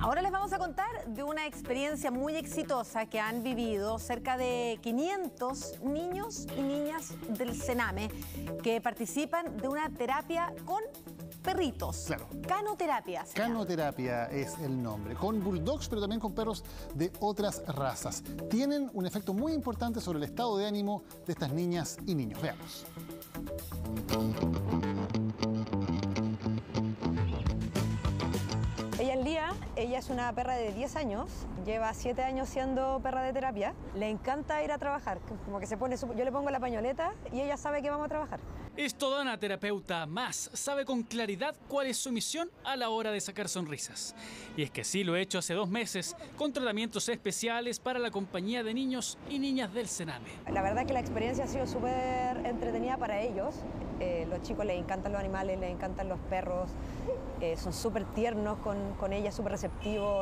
ahora les vamos a contar de una experiencia muy exitosa que han vivido cerca de 500 niños y niñas del Sename que participan de una terapia con perritos. Claro. Canoterapia. Canoterapia es el nombre. Con bulldogs, pero también con perros de otras razas. Tienen un efecto muy importante sobre el estado de ánimo de estas niñas y niños. Veamos. Ella es una perra de 10 años, lleva 7 años siendo perra de terapia. Le encanta ir a trabajar, como que se pone yo le pongo la pañoleta y ella sabe que vamos a trabajar. Esto toda una terapeuta más, sabe con claridad cuál es su misión a la hora de sacar sonrisas. Y es que sí lo he hecho hace dos meses, con tratamientos especiales para la compañía de niños y niñas del Sename. La verdad es que la experiencia ha sido súper entretenida para ellos. Eh, los chicos les encantan los animales, les encantan los perros, eh, son súper tiernos con, con ella súper receptivos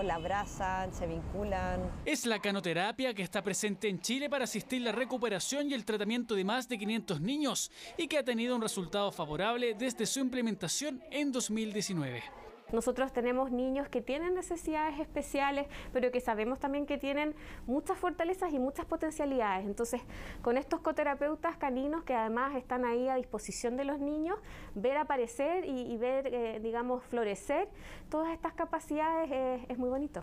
la abrazan, se vinculan. Es la canoterapia que está presente en Chile para asistir la recuperación y el tratamiento de más de 500 niños y que ha tenido un resultado favorable desde su implementación en 2019. Nosotros tenemos niños que tienen necesidades especiales, pero que sabemos también que tienen muchas fortalezas y muchas potencialidades. Entonces, con estos coterapeutas caninos que además están ahí a disposición de los niños, ver aparecer y, ver, eh, digamos, florecer todas estas capacidades es muy bonito.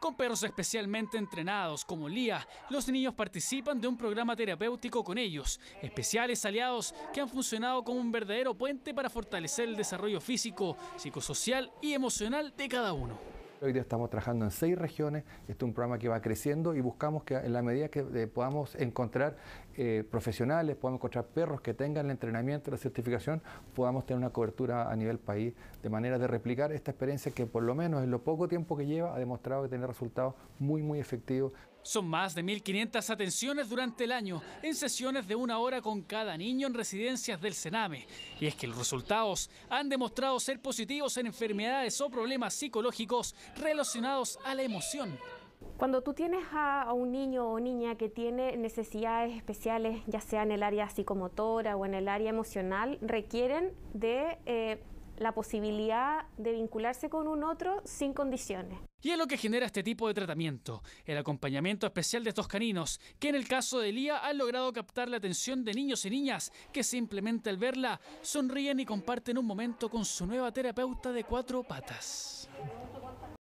Con perros especialmente entrenados como Lía, los niños participan de un programa terapéutico con ellos, especiales aliados que han funcionado como un verdadero puente para fortalecer el desarrollo físico, psicosocial y emocional de cada uno. Hoy día estamos trabajando en seis regiones. Este es un programa que va creciendo y buscamos que en la medida que eh, podamos encontrar eh, profesionales, podamos encontrar perros que tengan el entrenamiento, la certificación, podamos tener una cobertura a nivel país de manera de replicar esta experiencia que por lo menos en lo poco tiempo que lleva ha demostrado que tiene resultados muy, muy efectivos. Son más de 1.500 atenciones durante el año, en sesiones de una hora con cada niño en residencias del Sename. Y es que los resultados han demostrado ser positivos en enfermedades o problemas psicológicos relacionados a la emoción. Cuando tú tienes a, un niño o niña que tiene necesidades especiales, ya sea en el área psicomotora o en el área emocional, requieren de... Eh, la posibilidad de vincularse con un otro sin condiciones. Y es lo que genera este tipo de tratamiento, el acompañamiento especial de estos caninos, que en el caso de Lía han logrado captar la atención de niños y niñas que simplemente al verla sonríen y comparten un momento con su nueva terapeuta de cuatro patas.